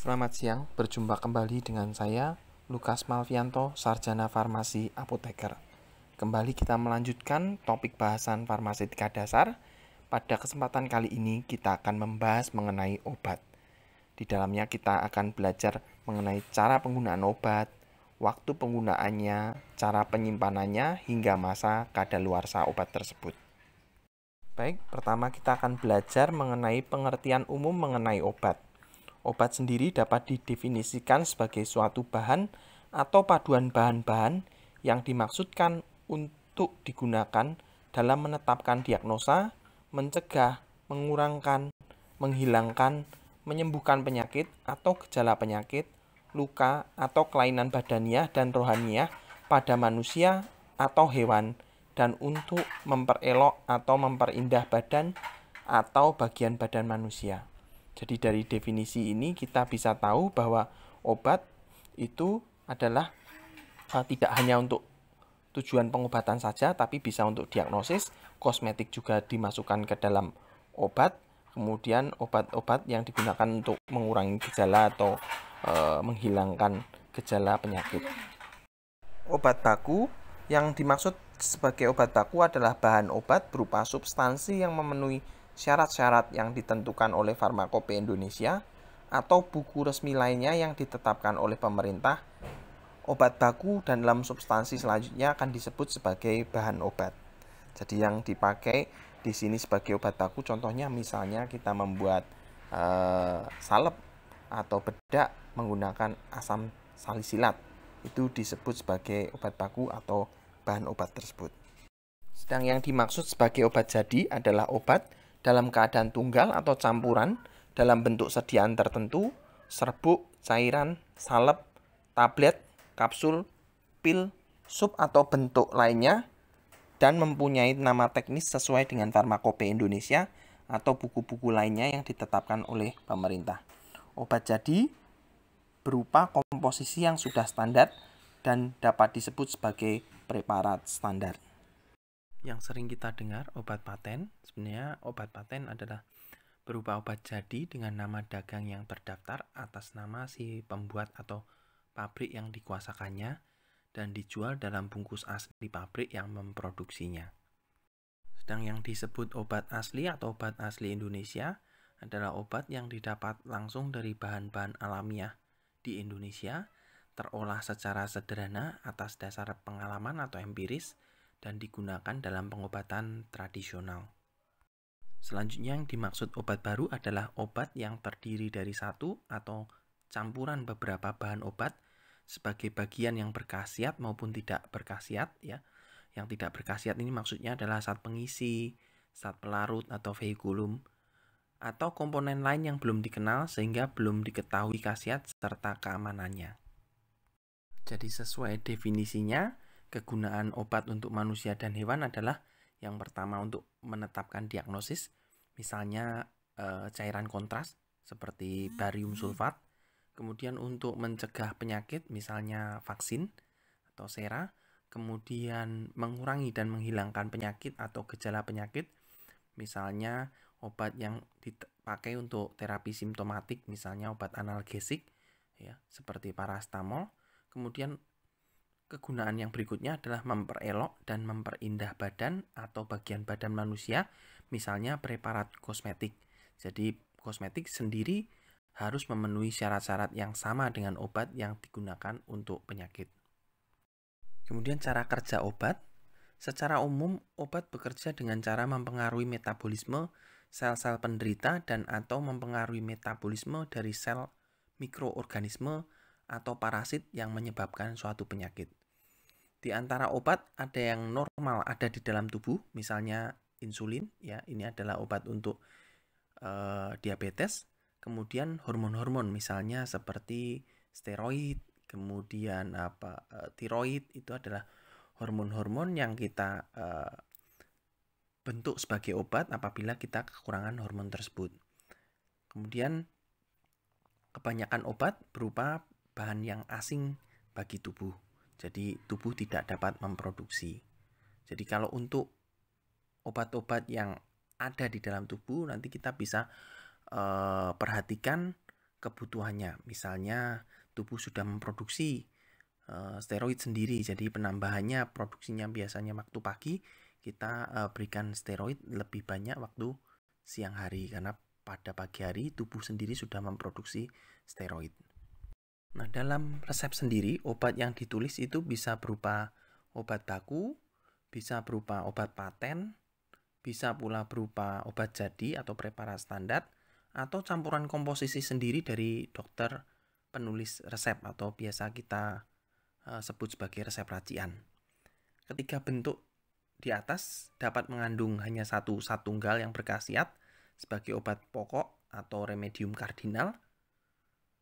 Selamat siang, berjumpa kembali dengan saya, Lukas Malvianto, Sarjana Farmasi Apoteker. Kembali kita melanjutkan topik bahasan Farmasi farmasetika dasar. Pada kesempatan kali ini kita akan membahas mengenai obat. Di dalamnya kita akan belajar mengenai cara penggunaan obat, waktu penggunaannya, cara penyimpanannya, hingga masa kadaluarsa obat tersebut. Baik, pertama kita akan belajar mengenai pengertian umum mengenai obat. Obat sendiri dapat didefinisikan sebagai suatu bahan atau paduan bahan-bahan yang dimaksudkan untuk digunakan dalam menetapkan diagnosa, mencegah, mengurangkan, menghilangkan, menyembuhkan penyakit atau gejala penyakit, luka atau kelainan badaniah dan rohaniah pada manusia atau hewan dan untuk memperelok atau memperindah badan atau bagian badan manusia. Jadi dari definisi ini kita bisa tahu bahwa obat itu adalah uh, tidak hanya untuk tujuan pengobatan saja tapi bisa untuk diagnosis, kosmetik juga dimasukkan ke dalam obat, kemudian obat-obat yang digunakan untuk mengurangi gejala atau e, menghilangkan gejala penyakit. Obat baku yang dimaksud sebagai obat baku adalah bahan obat berupa substansi yang memenuhi syarat-syarat yang ditentukan oleh Farmakope Indonesia atau buku resmi lainnya yang ditetapkan oleh pemerintah, obat baku dan dalam substansi selanjutnya akan disebut sebagai bahan obat. Jadi yang dipakai di sini sebagai obat baku contohnya misalnya kita membuat uh, salep atau bedak menggunakan asam salisilat. Itu disebut sebagai obat baku atau bahan obat tersebut. Sedang yang dimaksud sebagai obat jadi adalah obat dalam keadaan tunggal atau campuran dalam bentuk sediaan tertentu, serbuk, cairan, salep, tablet, kapsul, pil, sup atau bentuk lainnya dan mempunyai nama teknis sesuai dengan Farmakope Indonesia atau buku-buku lainnya yang ditetapkan oleh pemerintah. Obat jadi berupa komposisi yang sudah standar dan dapat disebut sebagai preparat standar yang sering kita dengar obat paten. Sebenarnya obat paten adalah berupa obat jadi dengan nama dagang yang terdaftar atas nama si pembuat atau pabrik yang dikuasakannya dan dijual dalam bungkus asli pabrik yang memproduksinya. Sedang yang disebut obat asli atau obat asli Indonesia adalah obat yang didapat langsung dari bahan-bahan alamiah di Indonesia, terolah secara sederhana atas dasar pengalaman atau empiris, dan digunakan dalam pengobatan tradisional. Selanjutnya yang dimaksud obat baru adalah obat yang terdiri dari satu atau campuran beberapa bahan obat sebagai bagian yang berkhasiat maupun tidak berkhasiat ya. Yang tidak berkhasiat ini maksudnya adalah saat pengisi, saat pelarut atau vehikulum atau komponen lain yang belum dikenal sehingga belum diketahui khasiat serta keamanannya. Jadi sesuai definisinya, kegunaan obat untuk manusia dan hewan adalah yang pertama untuk menetapkan diagnosis, misalnya e, cairan kontras seperti barium hmm. sulfat, kemudian untuk mencegah penyakit misalnya vaksin atau sera, kemudian mengurangi dan menghilangkan penyakit atau gejala penyakit, misalnya obat yang dipakai untuk terapi simptomatik, misalnya obat analgesik ya seperti paracetamol. kemudian Kegunaan yang berikutnya adalah memperelok dan memperindah badan atau bagian badan manusia, misalnya preparat kosmetik. Jadi, kosmetik sendiri harus memenuhi syarat-syarat yang sama dengan obat yang digunakan untuk penyakit. Kemudian cara kerja obat. Secara umum, obat bekerja dengan cara mempengaruhi metabolisme sel-sel penderita dan atau mempengaruhi metabolisme dari sel mikroorganisme atau parasit yang menyebabkan suatu penyakit. Di antara obat ada yang normal ada di dalam tubuh, misalnya insulin, ya ini adalah obat untuk uh, diabetes. Kemudian hormon-hormon, misalnya seperti steroid, kemudian apa uh, tiroid itu adalah hormon-hormon yang kita uh, bentuk sebagai obat apabila kita kekurangan hormon tersebut. Kemudian kebanyakan obat berupa bahan yang asing bagi tubuh. Jadi tubuh tidak dapat memproduksi. Jadi kalau untuk obat-obat yang ada di dalam tubuh nanti kita bisa uh, perhatikan kebutuhannya. Misalnya tubuh sudah memproduksi uh, steroid sendiri, jadi penambahannya produksinya biasanya waktu pagi kita uh, berikan steroid lebih banyak waktu siang hari karena pada pagi hari tubuh sendiri sudah memproduksi steroid. Nah, dalam resep sendiri, obat yang ditulis itu bisa berupa obat baku, bisa berupa obat paten, bisa pula berupa obat jadi atau preparat standar, atau campuran komposisi sendiri dari dokter penulis resep atau biasa kita eh, sebut sebagai resep racian. Ketiga bentuk di atas dapat mengandung hanya satu satunggal tunggal yang berkhasiat sebagai obat pokok atau remedium kardinal,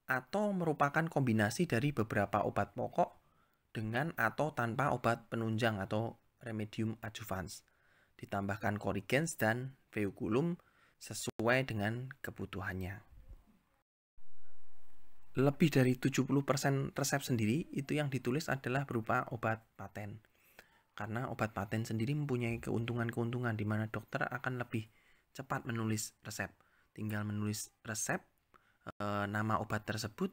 atau merupakan kombinasi dari beberapa obat pokok dengan atau tanpa obat penunjang atau remedium adjuvans. Ditambahkan korigens dan veikulum sesuai dengan kebutuhannya. Lebih dari 70% resep sendiri itu yang ditulis adalah berupa obat paten. Karena obat paten sendiri mempunyai keuntungan-keuntungan di mana dokter akan lebih cepat menulis resep. Tinggal menulis resep e, nama obat tersebut,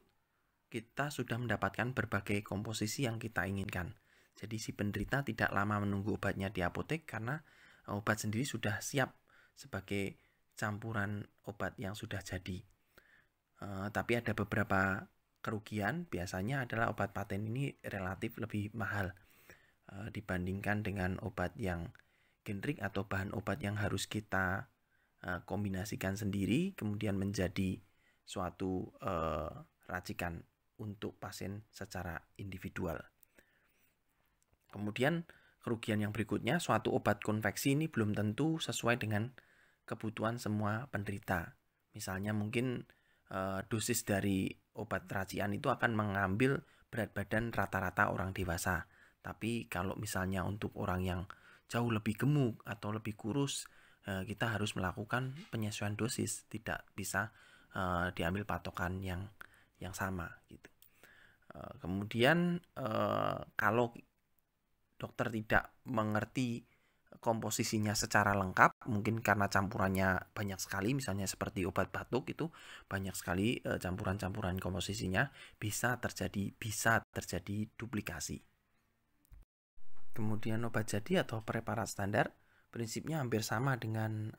kita sudah mendapatkan berbagai komposisi yang kita inginkan. Jadi si penderita tidak lama menunggu obatnya di apotek karena eh, obat sendiri sudah siap sebagai campuran obat yang sudah jadi. E, tapi ada beberapa kerugian, biasanya adalah obat paten ini relatif lebih mahal e, dibandingkan dengan obat yang generik atau bahan obat yang harus kita kombinasikan sendiri kemudian menjadi suatu eh, racikan untuk pasien secara individual. Kemudian kerugian yang berikutnya, suatu obat konveksi ini belum tentu sesuai dengan kebutuhan semua penderita. Misalnya mungkin eh, dosis dari obat racian itu akan mengambil berat badan rata-rata orang dewasa. Tapi kalau misalnya untuk orang yang jauh lebih gemuk atau lebih kurus, eh, kita harus melakukan penyesuaian dosis, tidak bisa uh, diambil patokan yang yang sama gitu. Uh, kemudian uh, kalau dokter tidak mengerti komposisinya secara lengkap mungkin karena campurannya banyak sekali misalnya seperti obat batuk itu banyak sekali campuran-campuran komposisinya bisa terjadi bisa terjadi duplikasi kemudian obat jadi atau preparat standar prinsipnya hampir sama dengan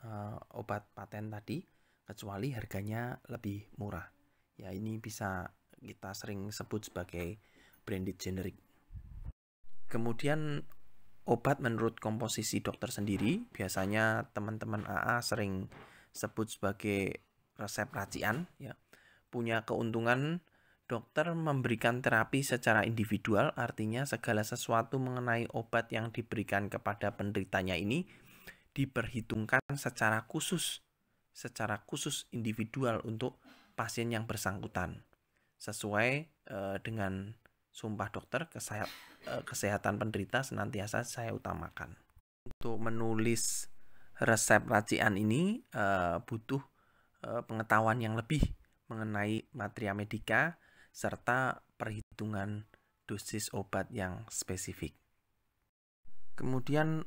obat paten tadi kecuali harganya lebih murah. Ya, ini bisa kita sering sebut sebagai branded generic. Kemudian obat menurut komposisi dokter sendiri, biasanya teman-teman AA sering sebut sebagai resep racian ya. Punya keuntungan dokter memberikan terapi secara individual, artinya segala sesuatu mengenai obat yang diberikan kepada penderitanya ini diperhitungkan secara khusus secara khusus individual untuk pasien yang bersangkutan sesuai uh, dengan sumpah dokter kesehat, uh, eh, kesehatan penderita senantiasa saya utamakan untuk menulis resep racian ini uh, butuh uh, pengetahuan yang lebih mengenai materia medika serta perhitungan dosis obat yang spesifik. Kemudian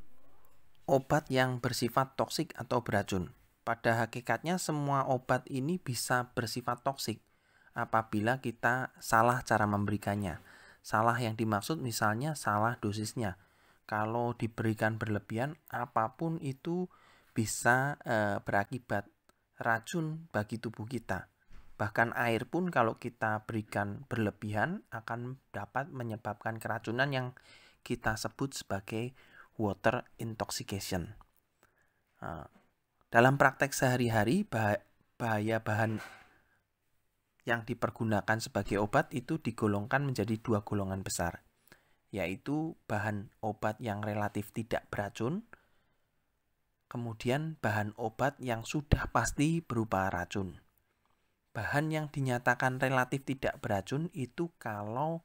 obat yang bersifat toksik atau beracun. Pada hakikatnya semua obat ini bisa bersifat toksik apabila kita salah cara memberikannya. Salah yang dimaksud misalnya salah dosisnya. Kalau diberikan berlebihan apapun itu bisa e, berakibat racun bagi tubuh kita. Bahkan air pun kalau kita berikan berlebihan akan dapat menyebabkan keracunan yang kita sebut sebagai water intoxication. Ah, dalam praktek sehari-hari, bahaya bahan yang dipergunakan sebagai obat itu digolongkan menjadi dua golongan besar, yaitu bahan obat yang relatif tidak beracun, kemudian bahan obat yang sudah pasti berupa racun. Bahan yang dinyatakan relatif tidak beracun itu kalau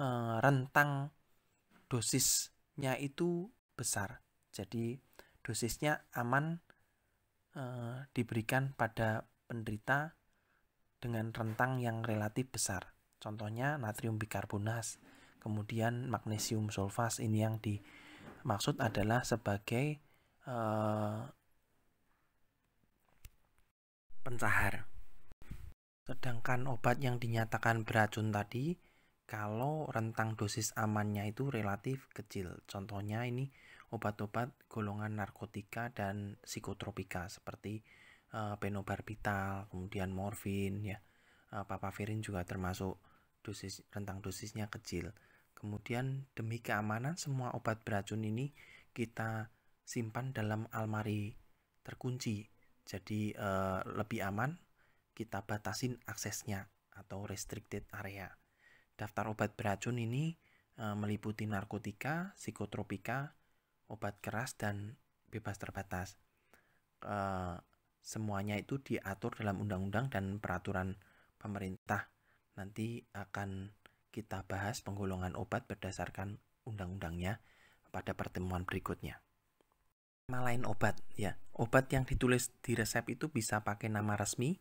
e, rentang dosisnya itu besar. Jadi dosisnya aman Eh, diberikan pada penderita dengan rentang yang relatif besar. Contohnya natrium bikarbonat, kemudian magnesium sulfat ini yang dimaksud adalah sebagai eh, pencahar. Sedangkan obat yang dinyatakan beracun tadi kalau rentang dosis amannya itu relatif kecil. Contohnya ini obat-obat golongan narkotika dan psikotropika seperti uh, penobarbital, kemudian morfin ya. Uh, eh, papaverin juga termasuk dosis rentang dosisnya kecil. Kemudian demi keamanan semua obat beracun ini kita simpan dalam almari terkunci. Jadi uh, lebih aman kita batasin aksesnya atau restricted area. Daftar obat beracun ini meliputi narkotika, psikotropika, obat keras dan bebas terbatas. E, semuanya itu diatur dalam undang-undang dan peraturan pemerintah. Nanti akan kita bahas penggolongan obat berdasarkan undang-undangnya pada pertemuan berikutnya. Nama lain obat, ya. Obat yang ditulis di resep itu bisa pakai nama resmi.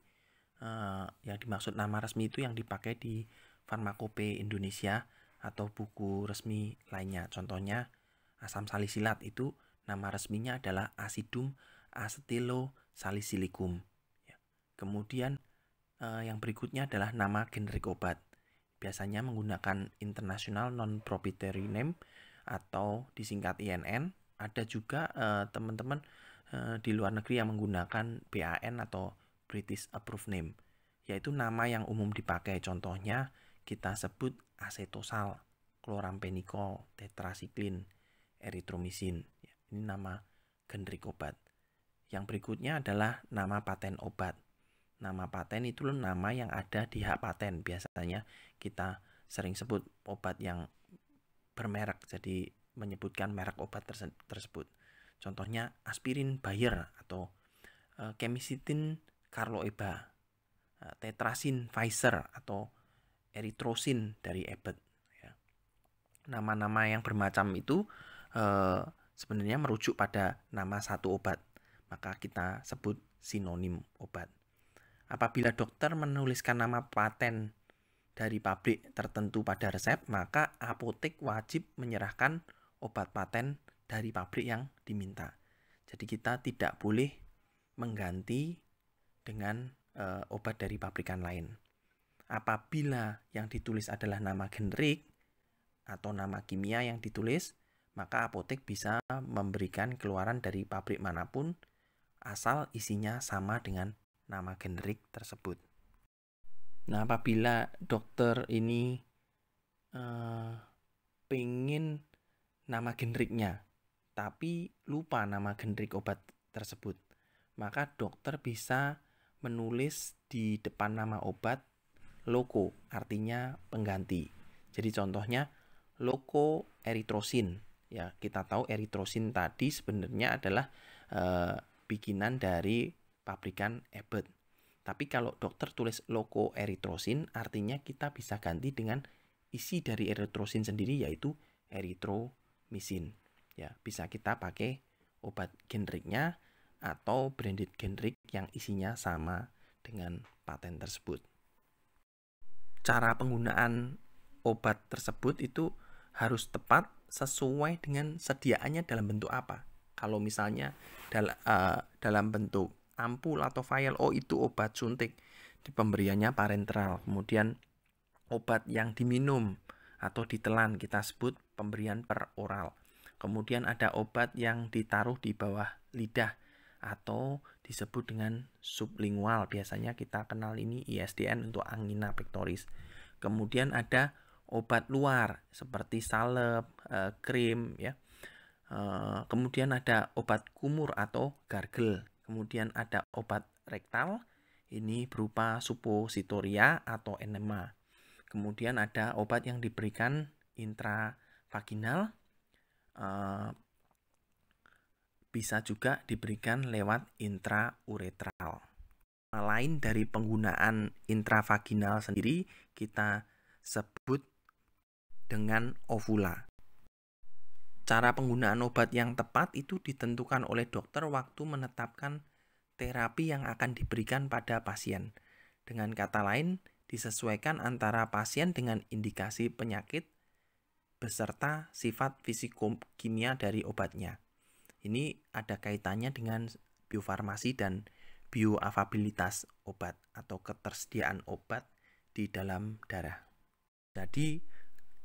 Uh, yang dimaksud nama resmi itu yang dipakai di Farmakope Indonesia atau buku resmi lainnya. Contohnya Asam salisilat itu nama resminya adalah asidum acetylosalicylicum. Ya. Kemudian eh, yang berikutnya adalah nama generik obat. Biasanya menggunakan international non-proprietary name atau disingkat INN. Ada juga eh, teman-teman eh, eh, di luar negeri yang menggunakan BAN atau British Approved Name, yaitu nama yang umum dipakai. Contohnya kita sebut asetosal, klorampenikol, tetrasiklin, eritromisin. Ya, ini nama generik obat. Yang berikutnya adalah nama paten obat. Nama paten itu nama yang ada di hak paten. Biasanya kita sering sebut obat yang bermerek, jadi menyebutkan merek obat tersebut. Contohnya aspirin Bayer atau e, kemisitin Carloeba, e, eh, tetrasin Pfizer atau eritrosin dari Abbott. Ya. Nama-nama yang bermacam itu Eh, sebenarnya merujuk pada nama satu obat, maka kita sebut sinonim obat. Apabila dokter menuliskan nama paten dari pabrik tertentu pada resep, maka apotek wajib menyerahkan obat paten dari pabrik yang diminta. Jadi kita tidak boleh mengganti dengan e, obat dari pabrikan lain. Apabila yang ditulis adalah nama generik atau nama kimia yang ditulis, maka apotek bisa memberikan keluaran dari pabrik manapun asal isinya sama dengan nama generik tersebut. Nah, apabila dokter ini uh, eh, pengen nama generiknya, tapi lupa nama generik obat tersebut, maka dokter bisa menulis di depan nama obat loko, artinya pengganti. Jadi contohnya loko eritrosin ya kita tahu eritrosin tadi sebenarnya adalah eh, bikinan dari pabrikan Abbott. Tapi kalau dokter tulis loko eritrosin artinya kita bisa ganti dengan isi dari eritrosin sendiri yaitu eritromisin. Ya, bisa kita pakai obat generiknya atau branded generik yang isinya sama dengan paten tersebut. Cara penggunaan obat tersebut itu harus tepat sesuai dengan sediaannya dalam bentuk apa. Kalau misalnya dal uh, dalam bentuk ampul atau vial, oh itu obat suntik di pemberiannya parenteral. Kemudian obat yang diminum atau ditelan kita sebut pemberian per oral. Kemudian ada obat yang ditaruh di bawah lidah atau disebut dengan sublingual. Biasanya kita kenal ini ISDN untuk angina pectoris. Kemudian ada obat luar seperti salep, eh, krim ya. Eh, kemudian ada obat kumur atau gargel. Kemudian ada obat rektal ini berupa supositoria atau enema. Kemudian ada obat yang diberikan intravaginal eh, bisa juga diberikan lewat intrauretral. Nah, lain dari penggunaan intravaginal sendiri kita sebut dengan ovula. Cara penggunaan obat yang tepat itu ditentukan oleh dokter waktu menetapkan terapi yang akan diberikan pada pasien. Dengan kata lain, disesuaikan antara pasien dengan indikasi penyakit beserta sifat fisikokimia dari obatnya. Ini ada kaitannya dengan biofarmasi dan bioavabilitas obat atau ketersediaan obat di dalam darah. Jadi,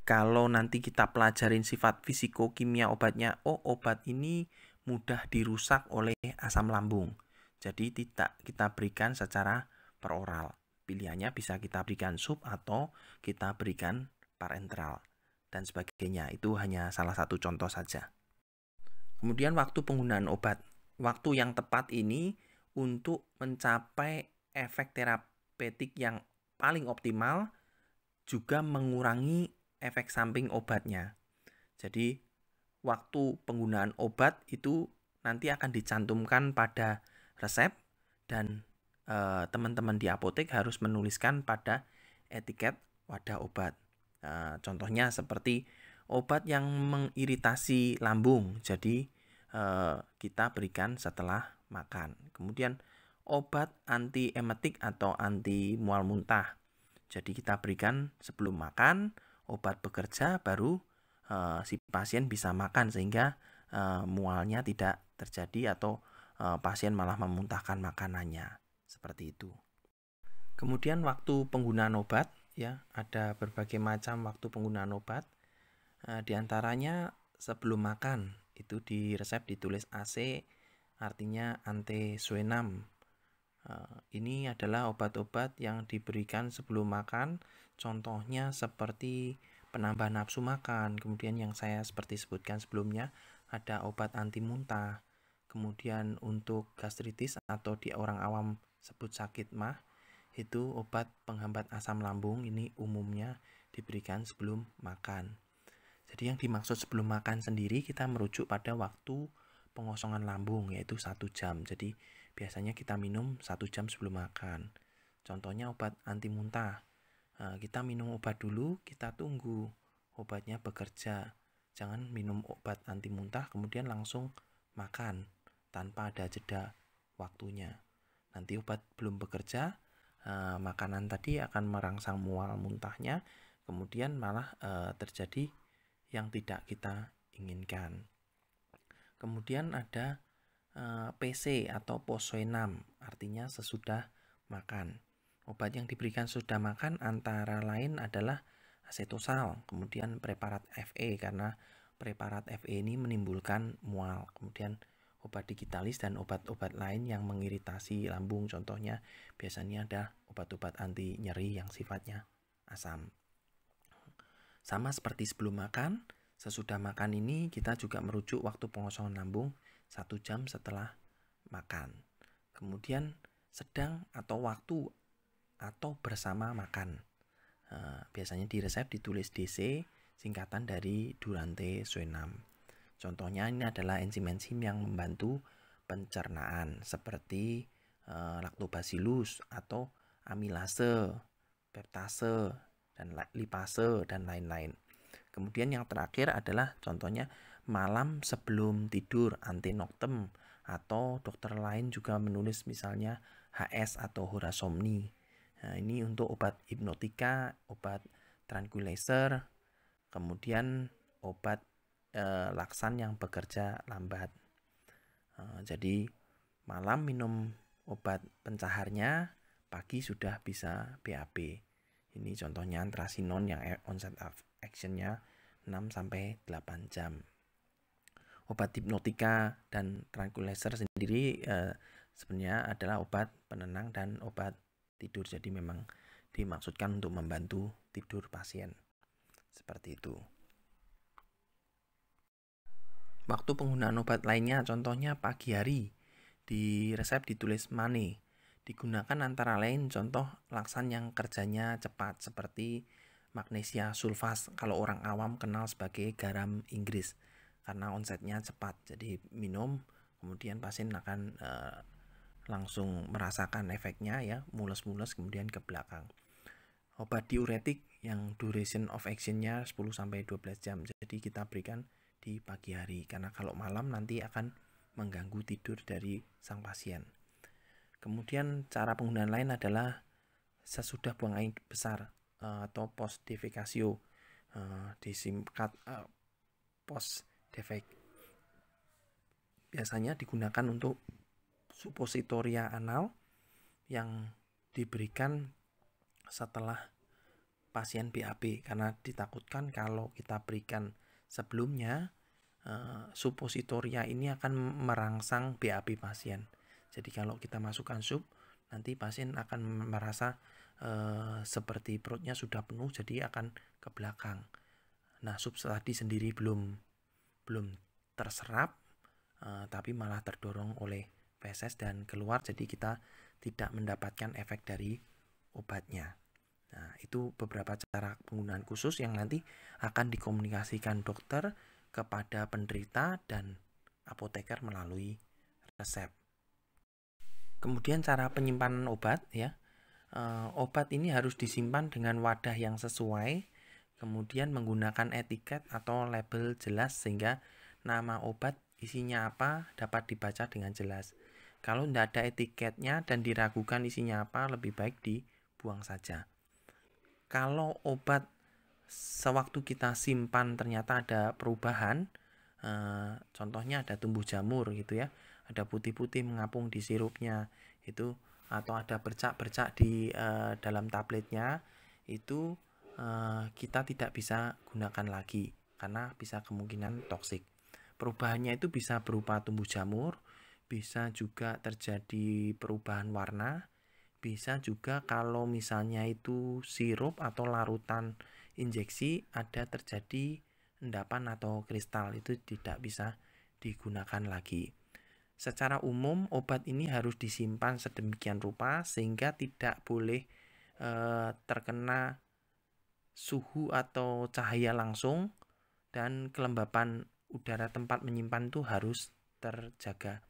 kalau nanti kita pelajarin sifat fisiko kimia obatnya, oh obat ini mudah dirusak oleh asam lambung. Jadi tidak kita berikan secara peroral. Pilihannya bisa kita berikan sub atau kita berikan parenteral dan sebagainya. Itu hanya salah satu contoh saja. Kemudian waktu penggunaan obat. Waktu yang tepat ini untuk mencapai efek terapeutik yang paling optimal juga mengurangi efek samping obatnya. Jadi waktu penggunaan obat itu nanti akan dicantumkan pada resep dan eh, teman-teman di apotek harus menuliskan pada etiket wadah obat. Eh, contohnya seperti obat yang mengiritasi lambung. Jadi eh, kita berikan setelah makan. Kemudian obat anti emetik atau anti mual muntah. Jadi kita berikan sebelum makan, obat bekerja baru uh, si pasien bisa makan sehingga uh, mualnya tidak terjadi atau uh, pasien malah memuntahkan makanannya seperti itu. Kemudian waktu penggunaan obat ya ada berbagai macam waktu penggunaan obat uh, di sebelum makan itu di resep ditulis AC artinya suenam Uh, ini adalah obat-obat yang diberikan sebelum makan Contohnya seperti penambah nafsu makan, kemudian yang saya seperti sebutkan sebelumnya ada obat anti muntah, kemudian untuk gastritis atau di orang awam sebut sakit mah, itu obat penghambat asam lambung ini umumnya diberikan sebelum makan. Jadi yang dimaksud sebelum makan sendiri kita merujuk pada waktu pengosongan lambung yaitu satu jam. Jadi biasanya kita minum satu jam sebelum makan. Contohnya obat anti muntah Eh, kita minum obat dulu, kita tunggu obatnya bekerja. Jangan minum obat anti muntah kemudian langsung makan tanpa ada jeda waktunya. Nanti obat belum bekerja, eh, makanan tadi akan merangsang mual muntahnya, kemudian malah eh, terjadi yang tidak kita inginkan. Kemudian ada PC atau posoenam, artinya sesudah makan. Obat yang diberikan sudah makan antara lain adalah asetosal, kemudian preparat FE karena preparat FE ini menimbulkan mual, kemudian obat digitalis dan obat-obat lain yang mengiritasi lambung contohnya biasanya ada obat-obat anti nyeri yang sifatnya asam. Sama seperti sebelum makan, sesudah makan ini kita juga merujuk waktu pengosongan lambung 1 jam setelah makan. Kemudian sedang atau waktu atau bersama makan. Uh, biasanya di resep ditulis DC, singkatan dari Durante Suenam. Contohnya ini adalah enzim-enzim yang membantu pencernaan seperti uh, lactobacillus atau amilase, peptase, dan lipase dan lain-lain. Kemudian yang terakhir adalah contohnya malam sebelum tidur antinoktem atau dokter lain juga menulis misalnya HS atau horasomni. Nah, ini untuk obat hipnotika, obat tranquilizer, kemudian obat e, laksan yang bekerja lambat. E, jadi malam minum obat pencaharnya, pagi sudah bisa BAB. Ini contohnya antrasinon yang e-, onset of actionnya 6 sampai 8 jam. Obat hipnotika dan tranquilizer sendiri e, sebenarnya adalah obat penenang dan obat tidur. Jadi memang dimaksudkan untuk membantu tidur pasien. Seperti itu. Waktu penggunaan obat lainnya contohnya pagi hari. Di resep ditulis mane. Digunakan antara lain contoh laksan yang kerjanya cepat seperti magnesia sulfas kalau orang awam kenal sebagai garam Inggris karena onsetnya cepat. Jadi minum kemudian pasien akan e, langsung merasakan efeknya ya mules-mules kemudian ke belakang obat diuretik yang duration of actionnya 10 sampai 12 jam jadi kita berikan di pagi hari karena kalau malam nanti akan mengganggu tidur dari sang pasien kemudian cara penggunaan lain adalah sesudah buang air besar eh, atau post defecatio eh, disimkat eh, post defect biasanya digunakan untuk suppositoria anal yang diberikan setelah pasien BAB karena ditakutkan kalau kita berikan sebelumnya uh, eh, suppositoria ini akan merangsang BAB pasien. Jadi kalau kita masukkan sup nanti pasien akan merasa uh, seperti perutnya sudah penuh jadi akan ke belakang. Nah, sup tadi sendiri belum belum terserap uh, tapi malah terdorong oleh feses dan keluar jadi kita tidak mendapatkan efek dari obatnya. Nah, itu beberapa cara penggunaan khusus yang nanti akan dikomunikasikan dokter kepada penderita dan apoteker melalui resep. Kemudian cara penyimpanan obat ya. Eh, obat ini harus disimpan dengan wadah yang sesuai, kemudian menggunakan etiket atau label jelas sehingga nama obat isinya apa dapat dibaca dengan jelas. Kalau tidak ada etiketnya dan diragukan isinya apa, lebih baik dibuang saja. Kalau obat sewaktu kita simpan ternyata ada perubahan, eh, contohnya ada tumbuh jamur gitu ya, ada putih-putih mengapung di sirupnya itu, atau ada bercak-bercak di eh, dalam tabletnya itu eh, kita tidak bisa gunakan lagi karena bisa kemungkinan toksik. Perubahannya itu bisa berupa tumbuh jamur, bisa juga terjadi perubahan warna bisa juga kalau misalnya itu sirup atau larutan injeksi ada terjadi endapan atau kristal itu tidak bisa digunakan lagi. Secara umum obat ini harus disimpan sedemikian rupa sehingga tidak boleh e, terkena suhu atau cahaya langsung dan kelembapan udara tempat menyimpan itu harus terjaga.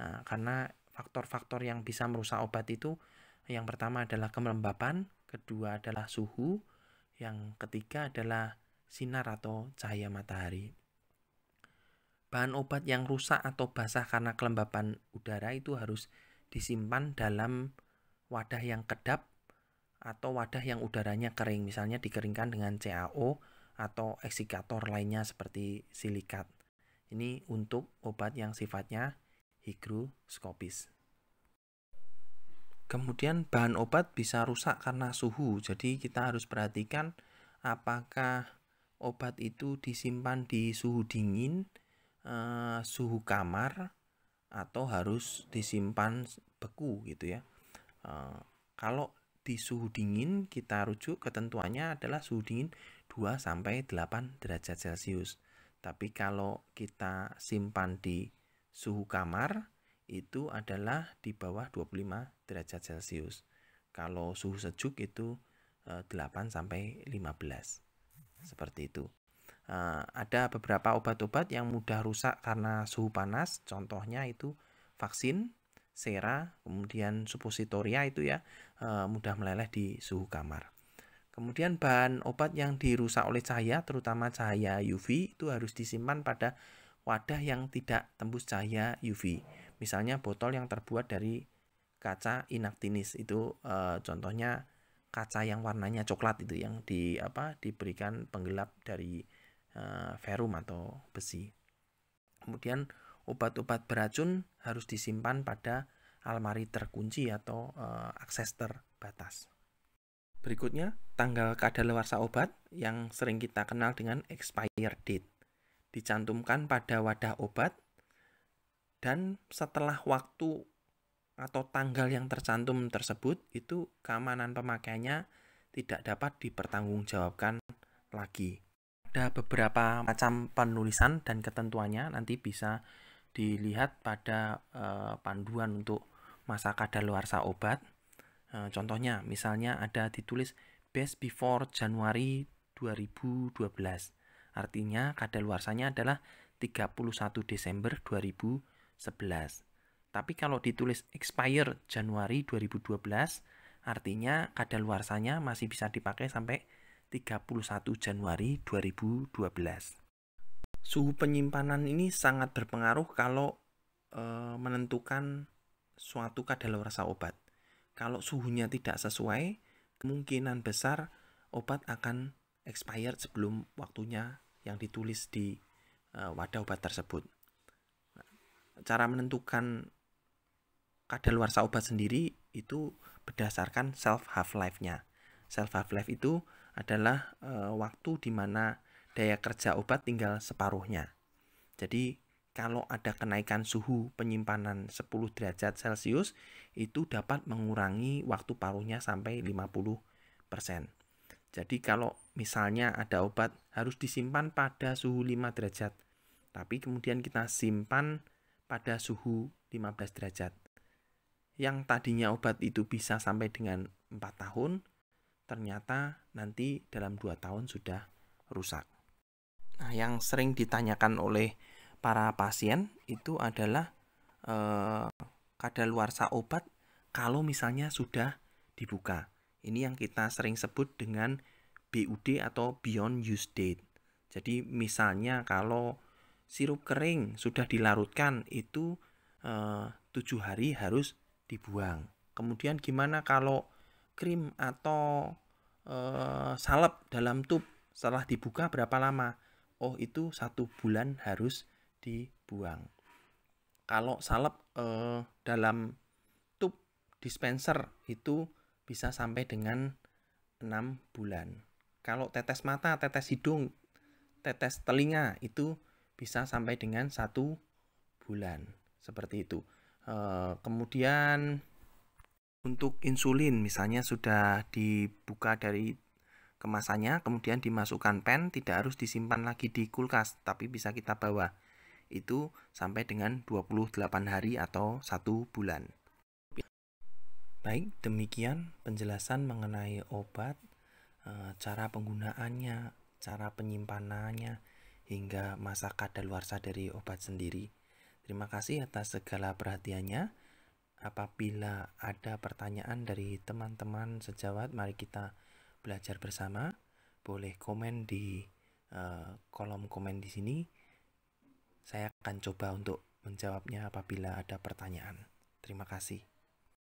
Nah, karena faktor-faktor yang bisa merusak obat itu yang pertama adalah kelembapan, kedua adalah suhu, yang ketiga adalah sinar atau cahaya matahari. Bahan obat yang rusak atau basah karena kelembapan udara itu harus disimpan dalam wadah yang kedap atau wadah yang udaranya kering, misalnya dikeringkan dengan CAO atau eksikator lainnya seperti silikat. Ini untuk obat yang sifatnya higroskopis. Kemudian bahan obat bisa rusak karena suhu. Jadi kita harus perhatikan apakah obat itu disimpan di suhu dingin, eh, suhu kamar, atau harus disimpan beku gitu ya. Eh, kalau di suhu dingin kita rujuk ketentuannya adalah suhu dingin 2 sampai 8 derajat Celcius. Tapi kalau kita simpan di suhu kamar itu adalah di bawah 25 derajat Celcius. Kalau suhu sejuk itu 8 eh, sampai 15. Seperti itu. Eh, ada beberapa obat-obat yang mudah rusak karena suhu panas, contohnya itu vaksin, sera, kemudian suppositoria itu ya eh, mudah meleleh di suhu kamar. Kemudian bahan obat yang dirusak oleh cahaya, terutama cahaya UV itu harus disimpan pada wadah yang tidak tembus cahaya UV. Misalnya botol yang terbuat dari kaca inaktinis itu e, contohnya kaca yang warnanya coklat itu yang di apa diberikan penggelap dari e, ferum atau besi. Kemudian obat-obat beracun harus disimpan pada almari terkunci atau e, akses terbatas. Berikutnya, tanggal kadaluarsa obat yang sering kita kenal dengan expired date dicantumkan pada wadah obat dan setelah waktu atau tanggal yang tercantum tersebut itu keamanan pemakaiannya tidak dapat dipertanggungjawabkan lagi. Ada beberapa macam penulisan dan ketentuannya nanti bisa dilihat pada eh, panduan untuk masa kadaluarsa obat. Eh, contohnya misalnya ada ditulis best before Januari 2012 Artinya kadaluarsanya adalah 31 Desember 2011. Tapi kalau ditulis expire Januari 2012, artinya kadaluarsanya masih bisa dipakai sampai 31 Januari 2012. Suhu penyimpanan ini sangat berpengaruh kalau e, menentukan suatu kadaluarsa obat. Kalau suhunya tidak sesuai, kemungkinan besar obat akan expired sebelum waktunya yang ditulis di eh, wadah obat tersebut. Cara menentukan kadar luar obat sendiri itu berdasarkan self half life-nya. Self half life itu adalah eh, waktu di mana daya kerja obat tinggal separuhnya. Jadi kalau ada kenaikan suhu penyimpanan 10 derajat Celcius itu dapat mengurangi waktu paruhnya sampai 50%. Jadi kalau misalnya ada obat harus disimpan pada suhu 5 derajat, tapi kemudian kita simpan pada suhu 15 derajat. Yang tadinya obat itu bisa sampai dengan 4 tahun, ternyata nanti dalam 2 tahun sudah rusak. Nah, yang sering ditanyakan oleh para pasien itu adalah eh, kadaluarsa obat kalau misalnya sudah dibuka. Ini yang kita sering sebut dengan BUD atau Beyond Use Date. Jadi misalnya kalau sirup kering sudah dilarutkan itu eh, tujuh eh, hari harus dibuang. Kemudian gimana kalau krim atau eh, salep dalam tub setelah dibuka berapa lama? Oh itu satu bulan harus dibuang. Kalau salep eh, dalam tub dispenser itu bisa sampai dengan 6 bulan. Kalau tetes mata, tetes hidung, tetes telinga itu bisa sampai dengan satu bulan seperti itu. Eh, kemudian untuk insulin misalnya sudah dibuka dari kemasannya, kemudian dimasukkan pen, tidak harus disimpan lagi di kulkas, tapi bisa kita bawa. Itu sampai dengan 28 hari atau satu bulan. Baik, demikian penjelasan mengenai obat, eh, cara penggunaannya, cara penyimpanannya, hingga masa kadaluarsa dari obat sendiri. Terima kasih atas segala perhatiannya. Apabila ada pertanyaan dari teman-teman sejawat, mari kita belajar bersama. Boleh komen di eh, kolom komen di sini. Saya akan coba untuk menjawabnya apabila ada pertanyaan. Terima kasih.